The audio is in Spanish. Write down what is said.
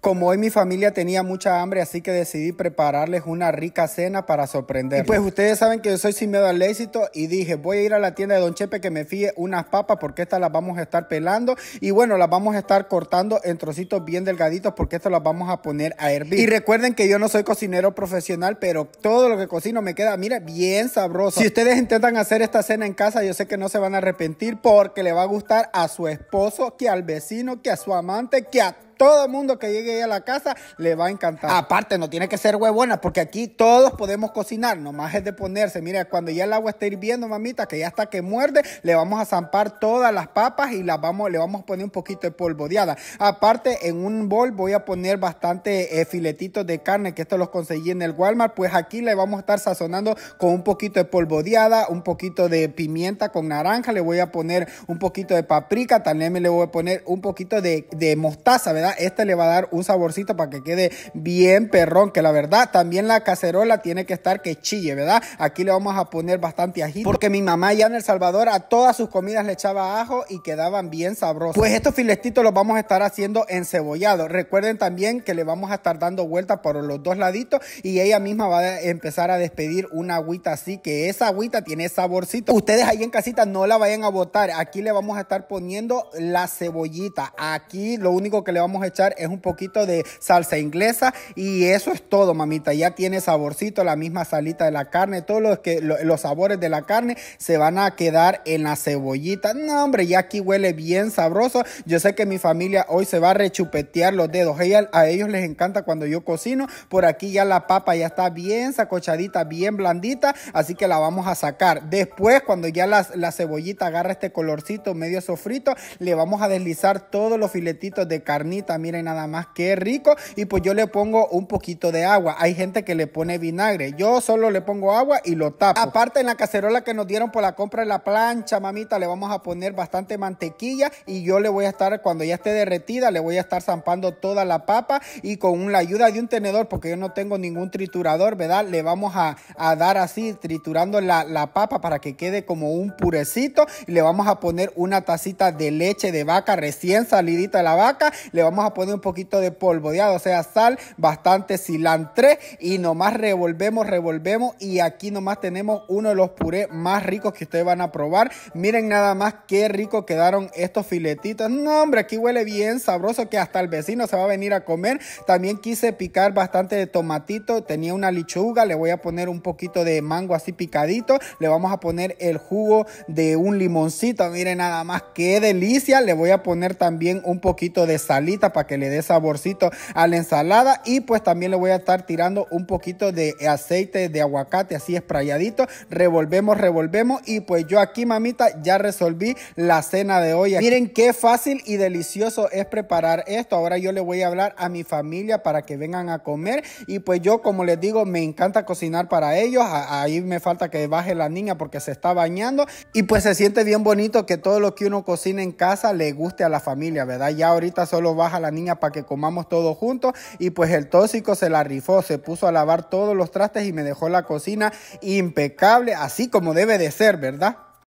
Como hoy mi familia tenía mucha hambre, así que decidí prepararles una rica cena para sorprender. pues ustedes saben que yo soy sin miedo al éxito y dije, voy a ir a la tienda de Don Chepe que me fíe unas papas porque estas las vamos a estar pelando y bueno, las vamos a estar cortando en trocitos bien delgaditos porque estas las vamos a poner a hervir. Y recuerden que yo no soy cocinero profesional, pero todo lo que cocino me queda, mira, bien sabroso. Si ustedes intentan hacer esta cena en casa, yo sé que no se van a arrepentir porque le va a gustar a su esposo, que al vecino, que a su amante, que a todo el mundo que llegue a la casa le va a encantar. Aparte, no tiene que ser huevona, porque aquí todos podemos cocinar, nomás es de ponerse. Mira, cuando ya el agua esté hirviendo, mamita, que ya está que muerde, le vamos a zampar todas las papas y las vamos, le vamos a poner un poquito de polvodeada. Aparte, en un bol voy a poner bastante eh, filetitos de carne, que estos los conseguí en el Walmart, pues aquí le vamos a estar sazonando con un poquito de polvodeada, un poquito de pimienta con naranja, le voy a poner un poquito de paprika, también le voy a poner un poquito de mostaza, ¿verdad? este le va a dar un saborcito para que quede bien perrón, que la verdad también la cacerola tiene que estar que chille, ¿verdad? Aquí le vamos a poner bastante ajito, porque mi mamá ya en El Salvador a todas sus comidas le echaba ajo y quedaban bien sabrosos. Pues estos filetitos los vamos a estar haciendo encebollados. Recuerden también que le vamos a estar dando vueltas por los dos laditos y ella misma va a empezar a despedir una agüita así, que esa agüita tiene saborcito. Ustedes ahí en casita no la vayan a botar, aquí le vamos a estar poniendo la cebollita. Aquí lo único que le vamos echar es un poquito de salsa inglesa y eso es todo, mamita. Ya tiene saborcito, la misma salita de la carne, todos los, que, los sabores de la carne se van a quedar en la cebollita. No, hombre, ya aquí huele bien sabroso. Yo sé que mi familia hoy se va a rechupetear los dedos. a ellos les encanta cuando yo cocino. Por aquí ya la papa ya está bien sacochadita, bien blandita, así que la vamos a sacar. Después, cuando ya la cebollita agarra este colorcito medio sofrito, le vamos a deslizar todos los filetitos de carnita miren nada más que rico. Y pues yo le pongo un poquito de agua. Hay gente que le pone vinagre. Yo solo le pongo agua y lo tapo. Aparte en la cacerola que nos dieron por la compra de la plancha, mamita, le vamos a poner bastante mantequilla y yo le voy a estar, cuando ya esté derretida, le voy a estar zampando toda la papa y con la ayuda de un tenedor, porque yo no tengo ningún triturador, ¿verdad? Le vamos a, dar así, triturando la, papa para que quede como un purecito. Y le vamos a poner una tacita de leche de vaca recién salidita de la vaca. Le vamos a poner un poquito de polvo, o sea, sal, bastante cilantro y nomás revolvemos, revolvemos y aquí nomás tenemos uno de los purés más ricos que ustedes van a probar. Miren nada más qué rico quedaron estos filetitos. No, hombre, aquí huele bien sabroso que hasta el vecino se va a venir a comer. También quise picar bastante de tomatito, tenía una lechuga, le voy a poner un poquito de mango así picadito, le vamos a poner el jugo de un limoncito. Miren nada más qué delicia, le voy a poner también un poquito de salita para que le dé saborcito a la ensalada. Y pues también le voy a estar tirando un poquito de aceite de aguacate así esprayadito. Revolvemos, revolvemos. Y pues yo aquí, mamita, ya resolví la cena de hoy. Miren qué fácil y delicioso es preparar esto. Ahora yo le voy a hablar a mi familia para que vengan a comer. Y pues yo, como les digo, me encanta cocinar para ellos. Ahí me falta que baje la niña porque se está bañando. Y pues se siente bien bonito que todo lo que uno cocina en casa le guste a la familia, ¿verdad? Ya ahorita solo va a la niña para que comamos todos juntos y pues el tóxico se la rifó, se puso a lavar todos los trastes y me dejó la cocina impecable, así como debe de ser, ¿verdad?